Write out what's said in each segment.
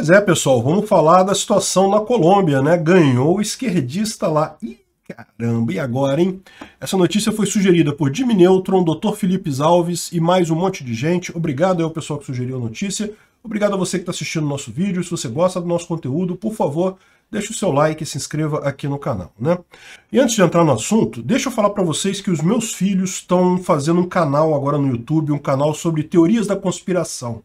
Pois é, pessoal, vamos falar da situação na Colômbia, né? Ganhou o esquerdista lá. Ih, caramba, e agora, hein? Essa notícia foi sugerida por Jimmy Neutron, Dr. Felipe Alves e mais um monte de gente. Obrigado ao pessoal que sugeriu a notícia. Obrigado a você que está assistindo o nosso vídeo. Se você gosta do nosso conteúdo, por favor, deixe o seu like e se inscreva aqui no canal, né? E antes de entrar no assunto, deixa eu falar para vocês que os meus filhos estão fazendo um canal agora no YouTube, um canal sobre teorias da conspiração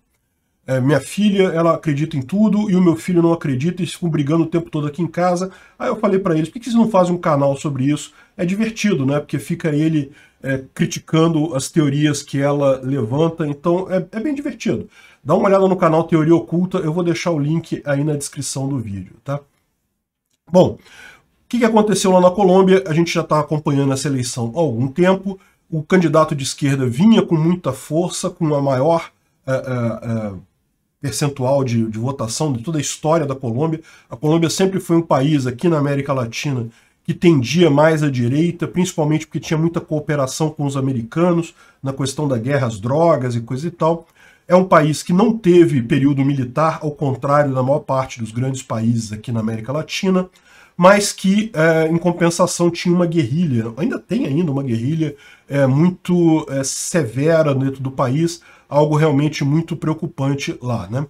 é, minha filha, ela acredita em tudo e o meu filho não acredita, e ficam brigando o tempo todo aqui em casa. Aí eu falei para eles, por que vocês não fazem um canal sobre isso? É divertido, né? Porque fica ele é, criticando as teorias que ela levanta, então é, é, bem divertido. Dá uma olhada no canal Teoria Oculta, eu vou deixar o link aí na descrição do vídeo, tá? Bom, o que, que aconteceu lá na Colômbia? A gente já está acompanhando essa eleição há algum tempo, o candidato de esquerda vinha com muita força, com a maior... Uh, uh, uh, percentual de, de votação de toda a história da Colômbia. A Colômbia sempre foi um país aqui na América Latina que tendia mais à direita, principalmente porque tinha muita cooperação com os americanos na questão da guerra às drogas e coisa e tal. É um país que não teve período militar, ao contrário da maior parte dos grandes países aqui na América Latina, mas que, é, em compensação, tinha uma guerrilha, ainda tem ainda uma guerrilha é, muito é, severa dentro do país, algo realmente muito preocupante lá, né?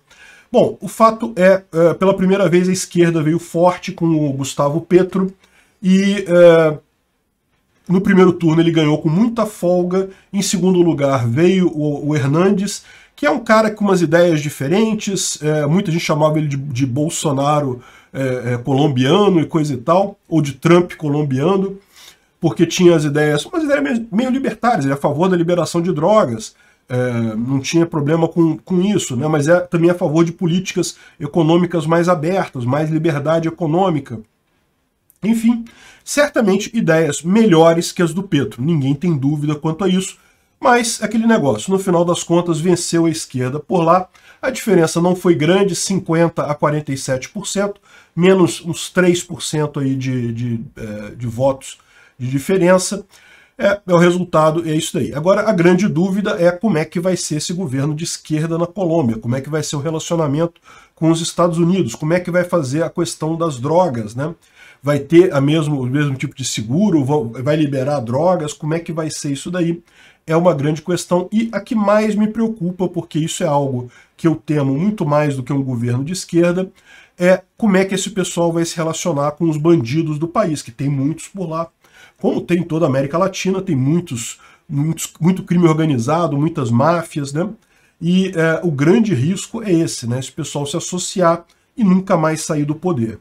Bom, o fato é, é pela primeira vez a esquerda veio forte com o Gustavo Petro e é, no primeiro turno ele ganhou com muita folga, em segundo lugar veio o, o Hernandes, que é um cara com umas ideias diferentes, é, muita gente chamava ele de, de Bolsonaro é, é, colombiano e coisa e tal, ou de Trump colombiano, porque tinha as ideias, umas ideias meio libertárias, ele é a favor da liberação de drogas, é, não tinha problema com, com isso, né? mas é também a favor de políticas econômicas mais abertas, mais liberdade econômica. Enfim, certamente ideias melhores que as do Petro, ninguém tem dúvida quanto a isso, mas aquele negócio, no final das contas, venceu a esquerda por lá. A diferença não foi grande, 50% a 47%, menos uns 3% aí de, de, de, é, de votos de diferença. É, é o resultado, é isso daí. Agora, a grande dúvida é como é que vai ser esse governo de esquerda na Colômbia, como é que vai ser o relacionamento com os Estados Unidos, como é que vai fazer a questão das drogas, né? Vai ter a mesmo, o mesmo tipo de seguro, vai liberar drogas, como é que vai ser isso daí? É uma grande questão e a que mais me preocupa, porque isso é algo que eu temo muito mais do que um governo de esquerda, é como é que esse pessoal vai se relacionar com os bandidos do país, que tem muitos por lá, como tem toda a América Latina, tem muitos, muitos muito crime organizado, muitas máfias, né? E é, o grande risco é esse, né? Esse pessoal se associar e nunca mais sair do poder.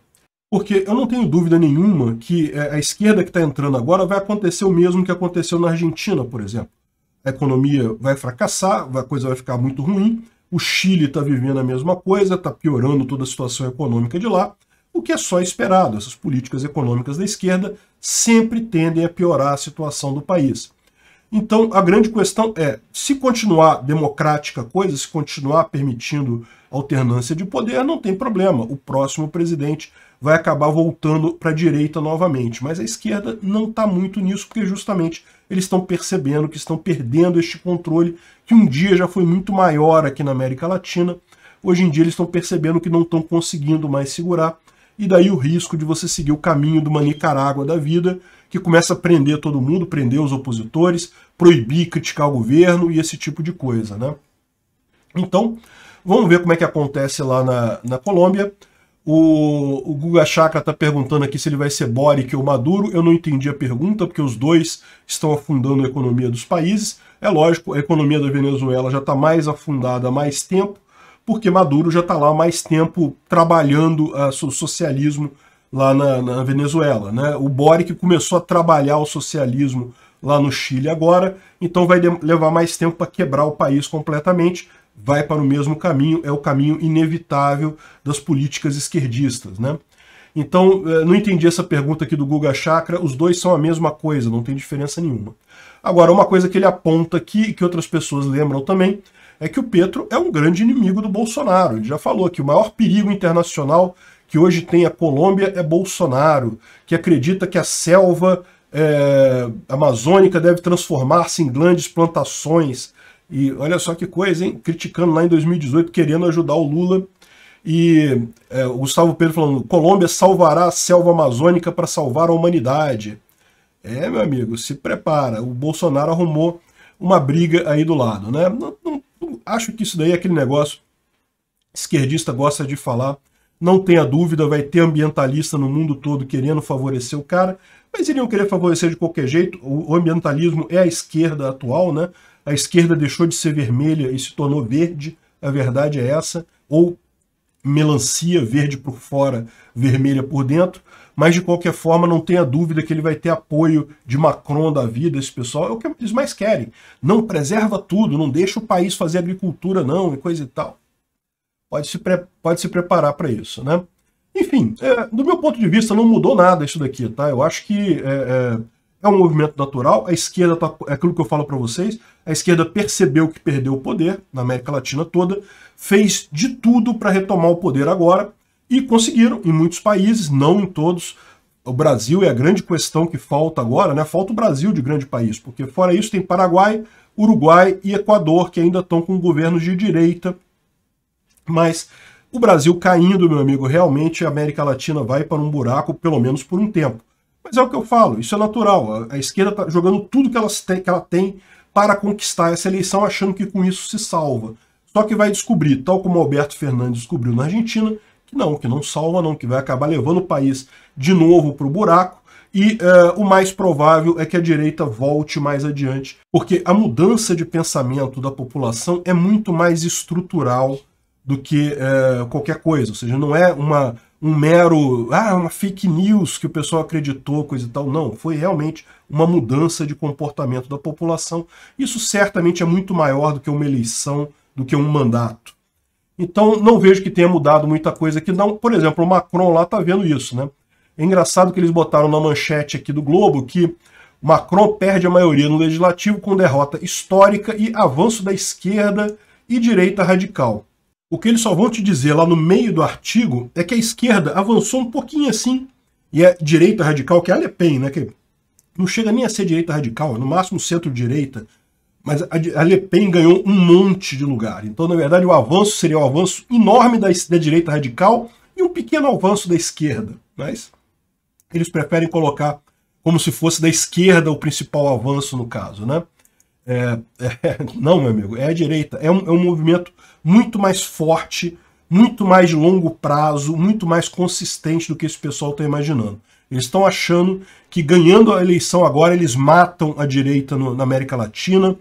Porque eu não tenho dúvida nenhuma que é, a esquerda que está entrando agora vai acontecer o mesmo que aconteceu na Argentina, por exemplo. A economia vai fracassar, a coisa vai ficar muito ruim. O Chile está vivendo a mesma coisa, está piorando toda a situação econômica de lá, o que é só esperado. Essas políticas econômicas da esquerda sempre tendem a piorar a situação do país. Então, a grande questão é, se continuar democrática a coisa, se continuar permitindo alternância de poder, não tem problema. O próximo presidente vai acabar voltando para a direita novamente. Mas a esquerda não está muito nisso, porque justamente eles estão percebendo que estão perdendo este controle, que um dia já foi muito maior aqui na América Latina. Hoje em dia eles estão percebendo que não estão conseguindo mais segurar e daí o risco de você seguir o caminho de uma Nicarágua da vida, que começa a prender todo mundo, prender os opositores, proibir, criticar o governo e esse tipo de coisa, né? Então, vamos ver como é que acontece lá na, na Colômbia. O, o Guga Chakra está perguntando aqui se ele vai ser Boric ou Maduro. Eu não entendi a pergunta, porque os dois estão afundando a economia dos países. É lógico, a economia da Venezuela já está mais afundada há mais tempo, porque Maduro já está lá há mais tempo trabalhando ah, o socialismo lá na, na Venezuela. Né? O Boric começou a trabalhar o socialismo lá no Chile agora, então vai levar mais tempo para quebrar o país completamente, vai para o mesmo caminho, é o caminho inevitável das políticas esquerdistas. Né? Então, eh, não entendi essa pergunta aqui do Guga Chakra, os dois são a mesma coisa, não tem diferença nenhuma. Agora, uma coisa que ele aponta aqui, que outras pessoas lembram também, é que o Petro é um grande inimigo do Bolsonaro. Ele já falou que o maior perigo internacional que hoje tem a Colômbia é Bolsonaro, que acredita que a selva é, amazônica deve transformar-se em grandes plantações. E olha só que coisa, hein? Criticando lá em 2018, querendo ajudar o Lula e é, o Gustavo Pedro falando: Colômbia salvará a selva amazônica para salvar a humanidade. É, meu amigo, se prepara. O Bolsonaro arrumou uma briga aí do lado, né? Não, não, não, acho que isso daí é aquele negócio esquerdista gosta de falar. Não tenha dúvida, vai ter ambientalista no mundo todo querendo favorecer o cara, mas iriam querer favorecer de qualquer jeito. O ambientalismo é a esquerda atual, né? A esquerda deixou de ser vermelha e se tornou verde. A verdade é essa, ou melancia verde por fora, vermelha por dentro, mas de qualquer forma não tenha dúvida que ele vai ter apoio de Macron da vida, esse pessoal, é o que eles mais querem. Não preserva tudo, não deixa o país fazer agricultura não e coisa e tal. Pode se, pode se preparar para isso, né? Enfim, é, do meu ponto de vista não mudou nada isso daqui, tá? Eu acho que é, é, é um movimento natural. A esquerda, tá, é aquilo que eu falo para vocês, a esquerda percebeu que perdeu o poder na América Latina toda, fez de tudo para retomar o poder agora e conseguiram em muitos países, não em todos. O Brasil é a grande questão que falta agora, né? Falta o Brasil de grande país, porque fora isso tem Paraguai, Uruguai e Equador que ainda estão com governos de direita. Mas o Brasil caindo, meu amigo, realmente a América Latina vai para um buraco, pelo menos por um tempo. Mas é o que eu falo, isso é natural. A, a esquerda está jogando tudo que, elas tem, que ela tem para conquistar essa eleição, achando que com isso se salva. Só que vai descobrir, tal como Alberto Fernandes descobriu na Argentina, que não, que não salva, não, que vai acabar levando o país de novo para o buraco. E uh, o mais provável é que a direita volte mais adiante, porque a mudança de pensamento da população é muito mais estrutural do que é, qualquer coisa. Ou seja, não é uma, um mero, ah, uma fake news que o pessoal acreditou, coisa e tal. Não, foi realmente uma mudança de comportamento da população. Isso certamente é muito maior do que uma eleição, do que um mandato. Então, não vejo que tenha mudado muita coisa aqui, não. Por exemplo, o Macron lá está vendo isso, né? É engraçado que eles botaram na manchete aqui do Globo que Macron perde a maioria no legislativo com derrota histórica e avanço da esquerda e direita radical. O que eles só vão te dizer lá no meio do artigo é que a esquerda avançou um pouquinho assim e a é direita radical, que é a Le Pen, né, que não chega nem a ser direita radical, é no máximo centro-direita, mas a Le Pen ganhou um monte de lugar. Então, na verdade, o avanço seria um avanço enorme da, da direita radical e um pequeno avanço da esquerda. Mas eles preferem colocar como se fosse da esquerda o principal avanço no caso, né? É, é, não, meu amigo, é a direita. É um, é um movimento muito mais forte, muito mais de longo prazo, muito mais consistente do que esse pessoal está imaginando. Eles estão achando que ganhando a eleição agora eles matam a direita no, na América Latina.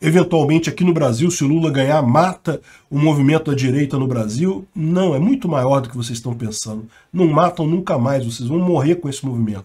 Eventualmente aqui no Brasil, se o Lula ganhar, mata o movimento da direita no Brasil. Não, é muito maior do que vocês estão pensando. Não matam nunca mais, vocês vão morrer com esse movimento.